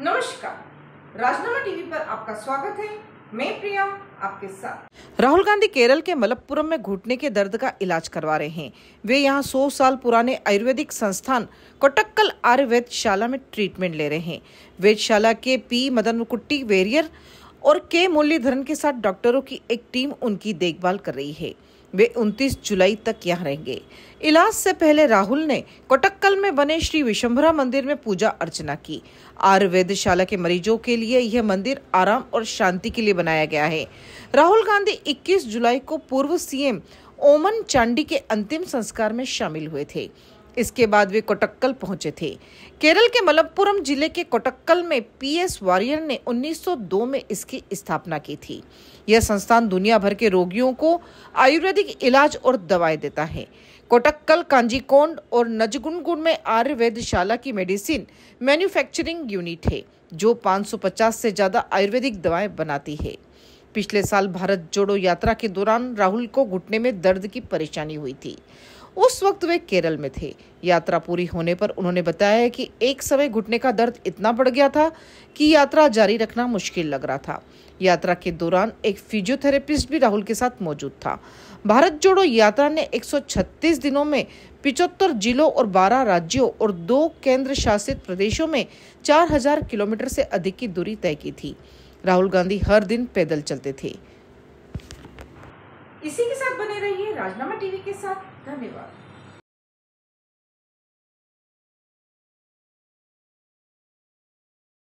नमस्कार राजनामा टीवी पर आपका स्वागत है मैं प्रिया आपके साथ राहुल गांधी केरल के मलप्पुरम में घुटने के दर्द का इलाज करवा रहे हैं वे यहां 100 साल पुराने आयुर्वेदिक संस्थान कोटक्कल शाला में ट्रीटमेंट ले रहे हैं वेदशाला के पी मदन मुकुट्टी वेरियर और के मुरलीधरन के साथ डॉक्टरों की एक टीम उनकी देखभाल कर रही है वे 29 जुलाई तक यहाँ रहेंगे इलाज से पहले राहुल ने कोटक्कल में बने श्री विशंभरा मंदिर में पूजा अर्चना की आयुर्वेदशाला के मरीजों के लिए यह मंदिर आराम और शांति के लिए बनाया गया है राहुल गांधी 21 जुलाई को पूर्व सीएम ओमन चांडी के अंतिम संस्कार में शामिल हुए थे इसके बाद वे कोटक्कल पहुंचे थे केरल के मलप्पुरम जिले के कोटक्कल में पीएस वारियर ने 1902 में इसकी स्थापना की थी यह संस्थान दुनिया भर के रोगियों को आयुर्वेदिक इलाज और दवाएं देता है कोटक्कल कांजीकोंड और नजगुनगुन में आयुर्वेदशाला की मेडिसिन मैन्युफैक्चरिंग यूनिट है जो 550 से ज़्यादा आयुर्वेदिक दवाएं बनाती है पिछले साल भारत जोड़ो यात्रा के दौरान राहुल को घुटने में दर्द की परेशानी हुई थी उस वक्त वे केरल में थे यात्रा पूरी होने पर उन्होंने बताया कि एक समय घुटने का दर्द इतना बढ़ गया था कि यात्रा जारी रखना मुश्किल लग रहा था यात्रा के दौरान एक फिजियोथेरेपिस्ट भी राहुल के साथ मौजूद था भारत जोड़ो यात्रा ने 136 दिनों में पिचहत्तर जिलों और 12 राज्यों और दो केंद्र शासित प्रदेशों में 4000 किलोमीटर से अधिक की दूरी तय की थी राहुल गांधी हर दिन पैदल चलते थे इसी के साथ बने रहिए राजनामा टीवी के साथ धन्यवाद